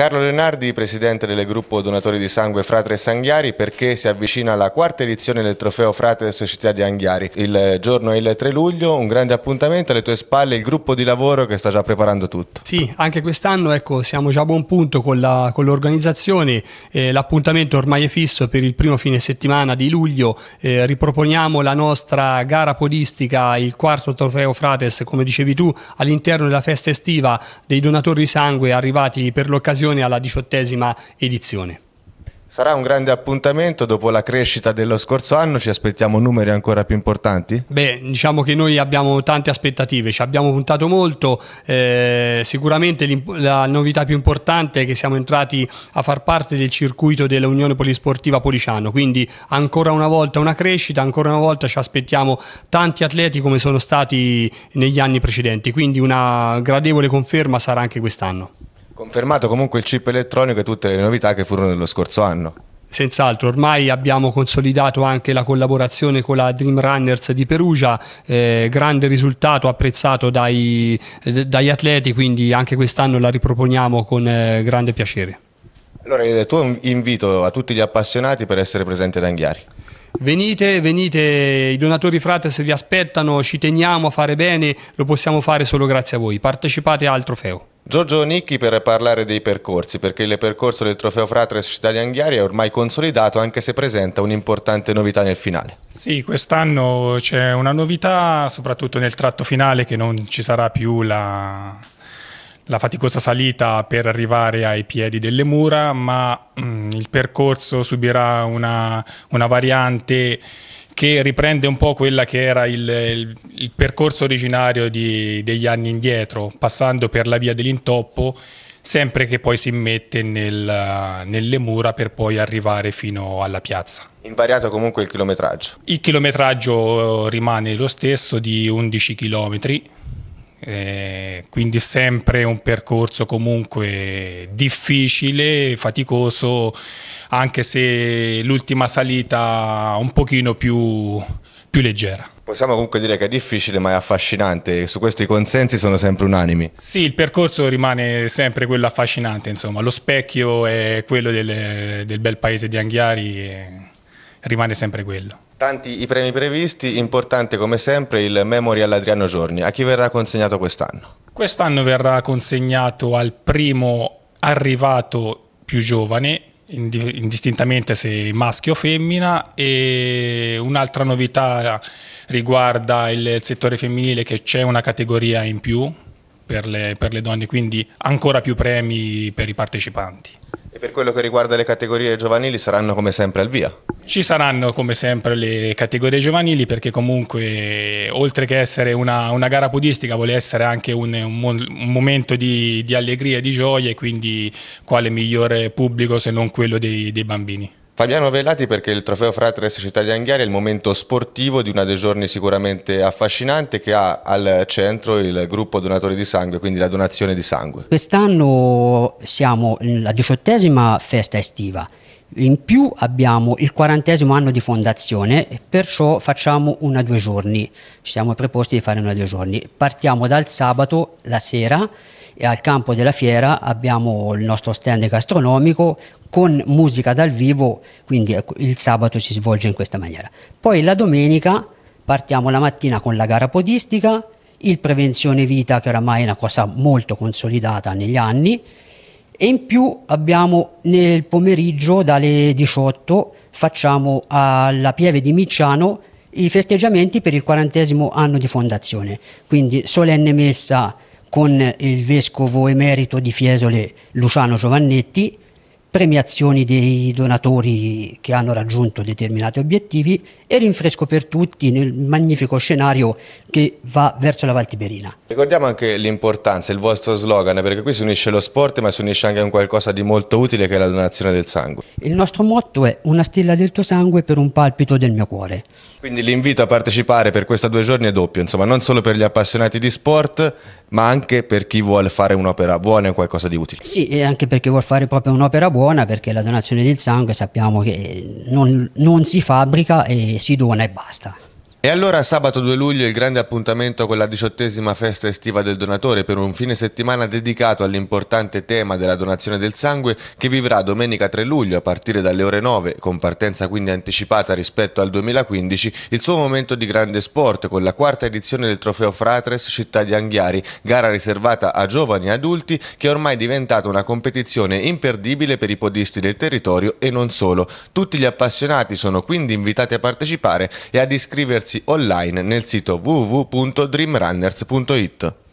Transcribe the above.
Carlo Leonardi, presidente del gruppo Donatori di Sangue Fratres Sanghiari, perché si avvicina alla quarta edizione del trofeo Fratres Città di Anghiari. Il giorno è il 3 luglio, un grande appuntamento alle tue spalle, il gruppo di lavoro che sta già preparando tutto. Sì, anche quest'anno ecco, siamo già a buon punto con, l'organizzazione, eh, l'appuntamento ormai è fisso per il primo fine settimana di luglio, eh, riproponiamo la nostra gara podistica, il quarto trofeo Fratres, come dicevi tu, all'interno della festa estiva dei donatori di sangue arrivati per l'occasione partecipazione alla diciottesima edizione. Sarà un grande appuntamento dopo la crescita dello scorso anno, ci aspettiamo numeri ancora più importanti? Beh, diciamo che noi abbiamo tante aspettative, ci abbiamo puntato molto, eh, sicuramente la novità più importante è che siamo entrati a far parte del circuito dell'Unione Polisportiva Policiano, quindi ancora una volta una crescita, ancora una volta ci aspettiamo tanti atleti come sono stati negli anni precedenti, quindi una gradevole conferma sarà anche quest'anno. Confermato comunque il chip elettronico e tutte le novità che furono nello scorso anno. Senz'altro, ormai abbiamo consolidato anche la collaborazione con la Dream Runners di Perugia, eh, grande risultato apprezzato dai, eh, dagli atleti, quindi anche quest'anno la riproponiamo con eh, grande piacere. Allora, il tuo invito a tutti gli appassionati per essere presenti ad Anghiari. Venite, venite, i donatori Frates vi aspettano, ci teniamo a fare bene, lo possiamo fare solo grazie a voi. Partecipate al trofeo. Giorgio Nicchi per parlare dei percorsi, perché il percorso del trofeo Fratres Italian Ghiari è ormai consolidato anche se presenta un'importante novità nel finale. Sì, quest'anno c'è una novità soprattutto nel tratto finale che non ci sarà più la, la faticosa salita per arrivare ai piedi delle mura, ma mh, mm, il percorso subirà una, una variante che riprende un po' quella che era il, il, il percorso originario di, degli anni indietro, passando per la via dell'intoppo, sempre che poi si mette nel, nelle mura per poi arrivare fino alla piazza. Invariato comunque il chilometraggio? Il chilometraggio eh, rimane lo stesso di 11 km, eh, quindi sempre un percorso comunque difficile, faticoso, anche se l'ultima salita un pochino più, più leggera. Possiamo comunque dire che è difficile ma è affascinante, su questo i consensi sono sempre unanimi. Sì, il percorso rimane sempre quello affascinante, insomma, lo specchio è quello del, del bel paese di Anghiari, rimane sempre quello. Tanti i premi previsti, importante come sempre il Memorial Adriano Giorni, a chi verrà consegnato quest'anno? Quest'anno verrà consegnato al primo arrivato più giovane indistintamente se maschio o femmina e un'altra novità riguarda il settore femminile che c'è una categoria in più per le, per le donne, quindi ancora più premi per i partecipanti per quello che riguarda le categorie giovanili saranno come sempre al via? Ci saranno come sempre le categorie giovanili perché comunque oltre che essere una, una gara podistica vuole essere anche un, un, un momento di, di allegria e di gioia e quindi quale migliore pubblico se non quello dei, dei bambini. Fabiano Velati perché il trofeo Fratres Città di Anghiari è il momento sportivo di una dei giorni sicuramente affascinante che ha al centro il gruppo donatori di sangue, quindi la donazione di sangue. Quest'anno siamo alla diciottesima festa estiva. In più abbiamo il quarantesimo anno di fondazione, perciò facciamo una due giorni. Ci siamo preposti di fare una due giorni. Partiamo dal sabato, la sera, e al campo della fiera abbiamo il nostro stand gastronomico con musica dal vivo, quindi ecco, il sabato si svolge in questa maniera. Poi la domenica partiamo la mattina con la gara podistica, il prevenzione vita che oramai è una cosa molto consolidata negli anni e in più abbiamo nel pomeriggio dalle 18 facciamo alla Pieve di Micciano i festeggiamenti per il quarantesimo anno di fondazione, quindi solenne messa con il vescovo emerito di Fiesole Luciano Giovannetti premiazioni dei donatori che hanno raggiunto determinati obiettivi e rinfresco per tutti nel magnifico scenario che va verso la Valtiberina. Ricordiamo anche l'importanza, il vostro slogan, perché qui si unisce lo sport ma si unisce anche un qualcosa di molto utile che è la donazione del sangue. Il nostro motto è una stella del tuo sangue per un palpito del mio cuore. Quindi l'invito a partecipare per questi due giorni è doppio, insomma non solo per gli appassionati di sport ma anche per chi vuole fare un'opera buona e qualcosa di utile. Sì, e anche per chi vuole fare proprio un'opera buona buona perché la donazione del sangue sappiamo che non, non si fabbrica e si dona e basta. E allora sabato 2 luglio il grande appuntamento con la diciottesima festa estiva del donatore per un fine settimana dedicato all'importante tema della donazione del sangue che vivrà domenica 3 luglio a partire dalle ore 9, con partenza quindi anticipata rispetto al 2015, il suo momento di grande sport con la quarta edizione del trofeo Fratres Città di Anghiari, gara riservata a giovani e adulti che è ormai diventata una competizione imperdibile per i podisti del territorio e non solo. Tutti gli appassionati sono quindi invitati a partecipare e ad iscriversi prezzi online nel sito www.dreamrunners.it.